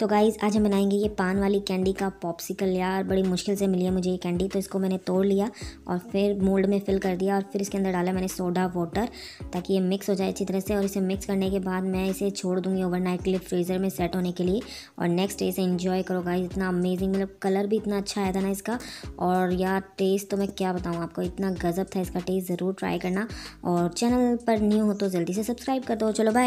तो गाइज़ आज हम बनाएंगे ये पान वाली कैंडी का पॉप्सिकल यार बड़ी मुश्किल से मिली है मुझे ये कैंडी तो इसको मैंने तोड़ लिया और फिर मोल्ड में फिल कर दिया और फिर इसके अंदर डाला मैंने सोडा वाटर ताकि ये मिक्स हो जाए अच्छी तरह से और इसे मिक्स करने के बाद मैं इसे छोड़ दूँगी ओवर के लिए फ्रीज़र में सेट होने के लिए और नेक्स्ट डे इसे इन्जॉय करो गाइज इतना अमेजिंग मतलब कलर भी इतना अच्छा आया था ना इसका और यार टेस्ट तो मैं क्या बताऊँ आपको इतना गजब था इसका टेस्ट ज़रूर ट्राई करना और चैनल पर न्यू हो तो जल्दी से सब्सक्राइब कर दो चलो बाय